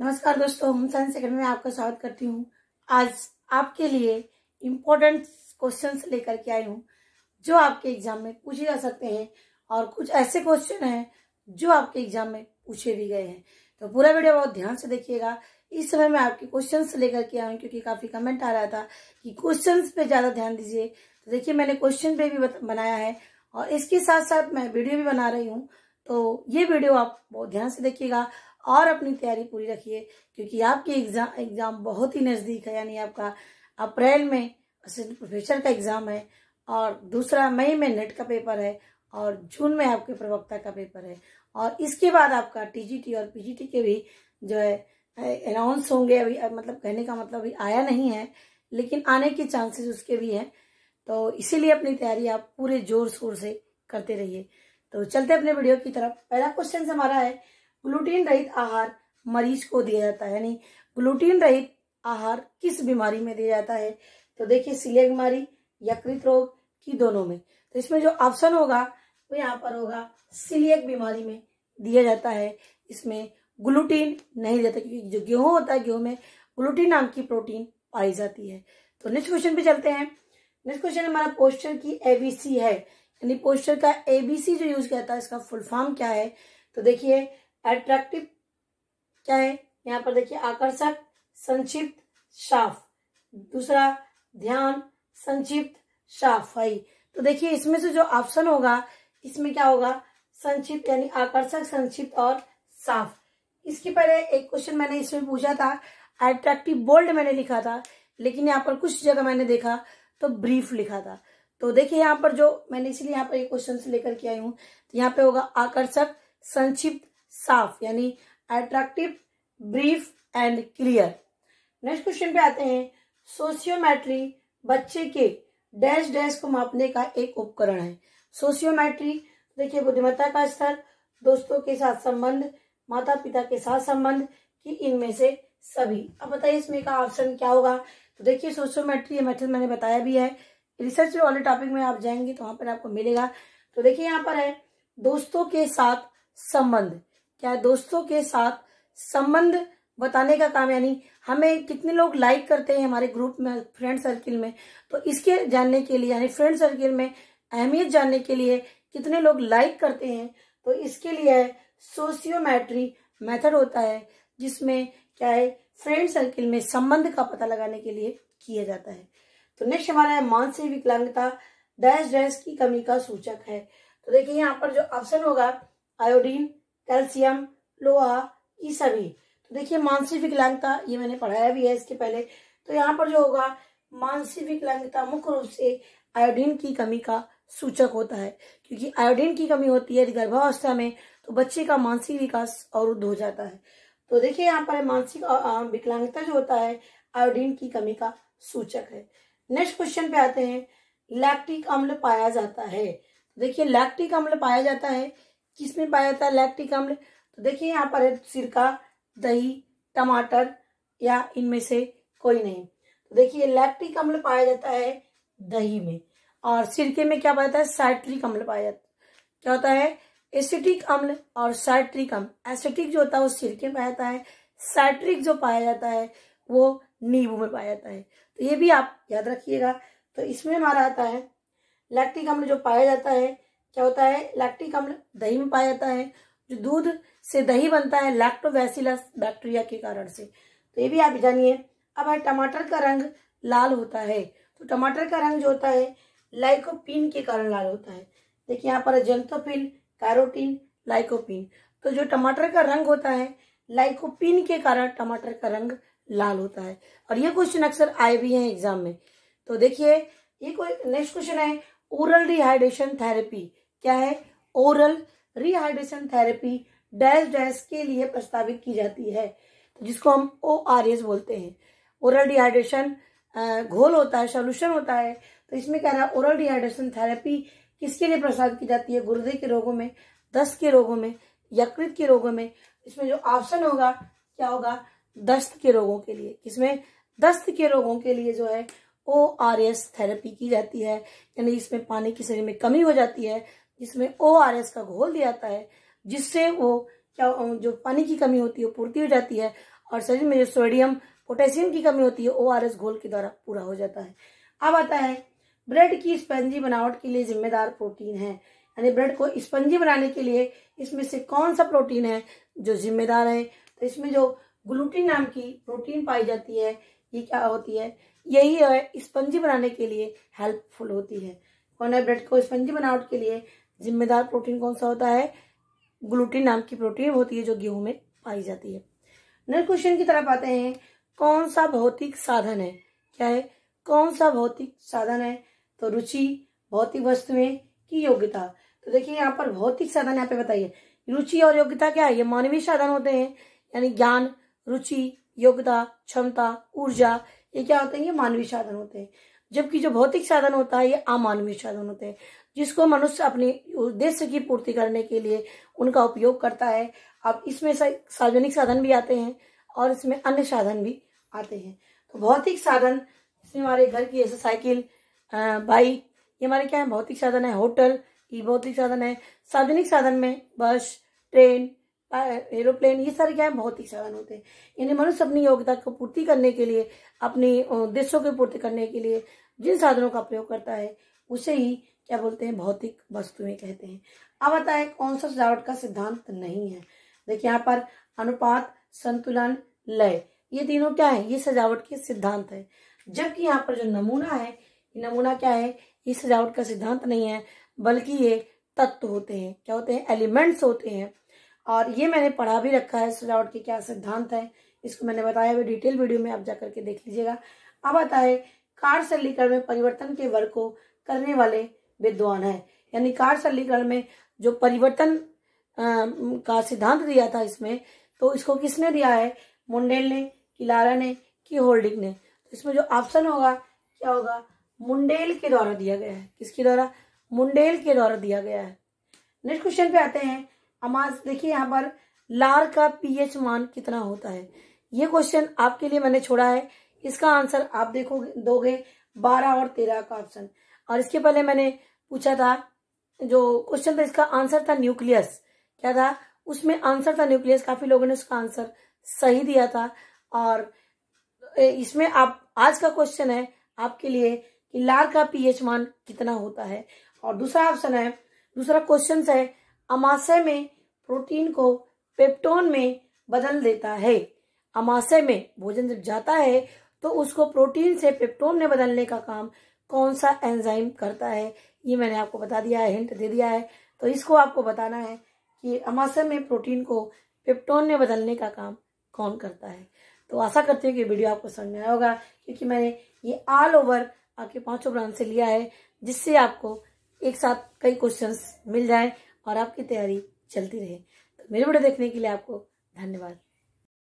नमस्कार दोस्तों home science second में आपका स्वागत करती हूँ आज आपके लिए इम्पोर्टेंट क्वेश्चंस लेकर के आई हूँ जो आपके एग्जाम में पूछे जा सकते हैं और कुछ ऐसे क्वेश्चन हैं जो आपके एग्जाम में पूछे भी गए हैं तो पूरा वीडियो बहुत ध्यान से देखिएगा इस समय मैं आपके क्वेश्चन लेकर के आऊँ क्यूँकी क्योंकि काफी कमेंट आ रहा था कि क्वेश्चन पे ज्यादा ध्यान दीजिए तो देखिए मैंने क्वेश्चन पे भी बनाया है और इसके साथ साथ मैं वीडियो भी बना रही हूँ तो ये वीडियो आप बहुत ध्यान से देखिएगा और अपनी तैयारी पूरी रखिए क्योंकि आपकी एग्ज़ाम एग्ज़ाम बहुत ही नज़दीक है यानी आपका अप्रैल में असिस्टेंट प्रोफेसर का एग्ज़ाम है और दूसरा मई में नेट का पेपर है और जून में आपके प्रवक्ता का पेपर है और इसके बाद आपका टीजीटी और पीजीटी के भी जो है अनाउंस होंगे अभी मतलब कहने का मतलब अभी आया नहीं है लेकिन आने के चांसेस उसके भी हैं तो इसीलिए अपनी तैयारी आप पूरे जोर शोर से करते रहिए तो चलते अपने वीडियो की तरफ पहला क्वेश्चन हमारा है ग्लूटीन रहित आहार मरीज को दिया जाता है यानी ग्लूटीन रहित आहार किस बीमारी में दिया जाता है तो देखिए सिलिया बीमारी यकृत रोग की दोनों में तो इसमें जो ऑप्शन होगा वो यहाँ पर होगा सिलियक बीमारी में दिया जाता है इसमें ग्लूटीन नहीं देता क्योंकि जो गेहूं होता है गेहूं में ग्लूटीन नाम की प्रोटीन पाई जाती है तो नेक्स्ट क्वेश्चन पे चलते हैं नेक्स्ट क्वेश्चन हमारा पोस्टर की एबीसी है यानी पोस्टर का एबीसी जो यूज किया था है इसका फुल फॉर्म क्या है तो देखिए अट्रैक्टिव क्या है यहाँ पर देखिए आकर्षक संक्षिप्त साफ दूसरा ध्यान संक्षिप्त साफ है तो देखिए इसमें से जो ऑप्शन होगा इसमें क्या होगा संक्षिप्त यानी आकर्षक संक्षिप्त और साफ इसके पहले एक क्वेश्चन मैंने इसमें पूछा था अट्रैक्टिव बोल्ड मैंने लिखा था लेकिन यहाँ पर कुछ जगह मैंने देखा तो ब्रीफ लिखा था तो देखिए यहाँ पर जो मैंने इसलिए यहाँ पर क्वेश्चन लेकर के आई हूँ तो यहाँ पे होगा आकर्षक संक्षिप्त साफ यानी attractive brief and clear next question पे आते हैं सोशियोमेट्री बच्चे के डैश डैश को मापने का एक उपकरण है सोशियोमेट्री देखिए बुद्धिमत्ता का स्तर दोस्तों के साथ संबंध माता पिता के साथ संबंध कि इनमें से सभी अब बताइए इसमें का ऑप्शन क्या होगा तो देखिए सोशियोमेट्री मेथड मैंने बताया भी है रिसर्च वाले टॉपिक में आप जाएंगे तो वहां पर आपको मिलेगा तो देखिए यहाँ पर है दोस्तों के साथ संबंध क्या दोस्तों के साथ संबंध बताने का काम यानी हमें कितने लोग लाइक करते हैं हमारे ग्रुप में फ्रेंड सर्किल में तो इसके जानने के लिए यानी फ्रेंड सर्किल में अहमियत जानने के लिए कितने लोग लाइक करते हैं तो इसके लिए है सोशियोमेट्री मेथड होता है जिसमें क्या है फ्रेंड सर्किल में संबंध का पता लगाने के लिए किया जाता है तो नेक्स्ट हमारा है मानसिक विकलांगता डैश डैश की कमी का सूचक है तो देखिए यहाँ पर जो ऑप्शन होगा आयोडीन कैल्शियम लोहा ये सभी तो देखिए मानसिक विकलांगता ये मैंने पढ़ाया भी है इसके पहले तो यहाँ पर जो होगा मानसिक विकलांगता मुख्य रूप से आयोडीन की कमी का सूचक होता है क्योंकि आयोडीन की कमी होती है गर्भावस्था में तो बच्चे का मानसिक विकास अवरुद्ध हो जाता है तो देखिए यहाँ पर मानसिक विकलांगता जो होता है आयोडीन की कमी का सूचक है नेक्स्ट क्वेश्चन पे आते हैं लैक्टिक अम्ल पाया जाता है तो देखिए लैक्टिक अम्ल पाया जाता है किसमें पाया जाता है लैक्टिक अम्ल तो देखिए यहाँ पर है सिरका दही टमाटर या इनमें से कोई नहीं तो देखिए लैक्टिक अम्ल पाया जाता है दही में और सिरके में क्या पाया जाता है साइट्रिक अम्ल पाया जाता है क्या होता है एसिटिक अम्ल और साइट्रिक अम्ल एसिटिक जो होता है वो सिरके में पाया जाता है साइट्रिक जो पाया जाता है वो नींबू में पाया जाता है तो ये भी आप याद रखिएगा तो इसमें हमारा आता है लैक्टिक अम्ल जो पाया जाता है क्या होता है लैक्टिक अम्ल दही में पाया जाता है जो दूध से दही बनता है लैक्टोवैसिलस बैक्टीरिया के कारण से तो ये भी आप जानिए अब है टमाटर का रंग लाल होता है तो टमाटर का रंग जो होता है लाइकोपिन के कारण लाल होता है देखिए यहाँ पर जंतोफिन कैरोटीन लाइकोपिन तो जो टमाटर का रंग होता है लाइकोपिन के कारण टमाटर का रंग लाल होता है और ये क्वेश्चन अक्सर आए भी हैं एग्जाम में तो देखिए ये कोई नेक्स्ट क्वेश्चन है ओरल रिहाइड्रेशन थेरेपी क्या है oral rehydration therapy dash dash के लिए प्रस्तावित की जाती है जिसको हम ओ आर एस बोलते हैं ओरल डिहाइड्रेशन घोल होता है सोल्यूशन होता है तो इसमें कह रहा है ओरल डिहाइड्रेशन थेरेपी किसके लिए प्रस्तावित की जाती है गुर्दे के रोगों में दस्त के रोगों में यकृत के रोगों में इसमें जो ऑप्शन होगा क्या होगा दस्त के रोगों के लिए इसमें दस्त के रोगों के लिए जो है ओ आर एस थेरेपी की जाती है यानी इसमें पानी की शरीर में कमी हो जाती है जिसमें ओ आर एस का घोल दिया जाता है जिससे वो क्या जो पानी की कमी होती है वो पूर्ति हो जाती है और शरीर में जो सोडियम पोटेशियम की कमी होती है ओ आर एस घोल के द्वारा पूरा हो जाता है अब आता है ब्रेड की स्पंजी बनावट के लिए जिम्मेदार प्रोटीन है यानी ब्रेड को स्पंजी बनाने के लिए इसमें से कौन सा प्रोटीन है जो जिम्मेदार है तो इसमें जो ग्लूटीन नाम की प्रोटीन पाई जाती है ये क्या होती है यही है स्पंजी बनाने के लिए हेल्पफुल होती है कौन है ब्रेड को स्पंजी बनावट के लिए जिम्मेदार प्रोटीन कौन सा होता है ग्लूटीन नाम की प्रोटीन होती है जो गेहूं में पाई जाती है नेक्स्ट क्वेश्चन की तरफ आते हैं कौन सा भौतिक साधन है क्या है कौन सा भौतिक साधन है तो रुचि भौतिक वस्तुएं की योग्यता तो देखिए यहाँ पर भौतिक साधन यहाँ पे बताइए रुचि और योग्यता क्या है ये मानवीय साधन होते हैं यानी ज्ञान रुचि योग्यता क्षमता ऊर्जा ये क्या होते हैं ये मानवीय साधन होते हैं जबकि जो भौतिक साधन होता है ये अमानवीय साधन होते हैं जिसको मनुष्य अपने उद्देश्य की पूर्ति करने के लिए उनका उपयोग करता है अब इसमें सार्वजनिक साधन भी आते हैं और इसमें अन्य साधन भी आते हैं तो भौतिक साधन इसमें हमारे घर की जैसे साइकिल बाइक ये हमारे क्या है भौतिक साधन है होटल ये भौतिक साधन है सार्वजनिक साधन में बस ट्रेन एरोप्लेन ये सारे क्या है भौतिक साधन होते हैं यानी मनुष्य अपनी योग्यता को पूर्ति करने के लिए अपनी उद्देश्यों की पूर्ति करने के लिए जिन साधनों का प्रयोग करता है उसे ही क्या बोलते हैं भौतिक वस्तुएं कहते हैं अब आता है कौन सा सजावट का सिद्धांत नहीं है देखिए यहाँ पर अनुपात संतुलन लय ये तीनों क्या है ये सजावट के सिद्धांत है जबकि यहाँ पर जो नमूना है नमूना क्या है ये सजावट का सिद्धांत नहीं है बल्कि ये तत्व होते हैं क्या होते हैं एलिमेंट्स होते हैं और ये मैंने पढ़ा भी रखा है सजावट के क्या सिद्धांत है इसको मैंने बताया भी डिटेल वीडियो में आप जा करके देख लीजिएगा अब आता है कार सरलीकरण में परिवर्तन के वर्ग को करने वाले विद्वान है यानी कार्य सरलीकरण में जो परिवर्तन आ, का सिद्धांत दिया था इसमें तो इसको किसने दिया है मुंडेल ने किलारा ने कि होल्डिंग ने तो इसमें जो ऑप्शन होगा क्या होगा मुंडेल के द्वारा दिया गया है किसके द्वारा मुंडेल के द्वारा दिया गया है नेक्स्ट क्वेश्चन पे आते हैं अमाज देखिए यहाँ पर लार का पीएच मान कितना होता है ये क्वेश्चन आपके लिए मैंने छोड़ा है इसका आंसर आप देखोगे दोगे बारह और तेरह का ऑप्शन और इसके पहले मैंने पूछा था जो क्वेश्चन था इसका आंसर था न्यूक्लियस क्या था उसमें आंसर था न्यूक्लियस काफी लोगों ने उसका आंसर सही दिया था और इसमें आप आज का क्वेश्चन है आपके लिए कि लार का पीएच मान कितना होता है और दूसरा ऑप्शन है दूसरा क्वेश्चन है अमाशय में प्रोटीन को पेप्टोन में बदल देता है अमाशय में भोजन जब जाता है तो उसको प्रोटीन से पेप्टोन में बदलने का काम कौन सा एंजाइम करता है ये मैंने आपको बता दिया है हिंट दे दिया है तो इसको आपको बताना है कि अमाशय में प्रोटीन को पेप्टोन में बदलने का काम कौन करता है तो आशा करते हैं कि वीडियो आपको समझ में आया होगा क्योंकि मैंने ये ऑल ओवर आपके पांचों ब्रांड से लिया है जिससे आपको एक साथ कई क्वेश्चंस मिल जाएं और आपकी तैयारी चलती रहे तो मेरे वीडियो देखने के लिए आपको धन्यवाद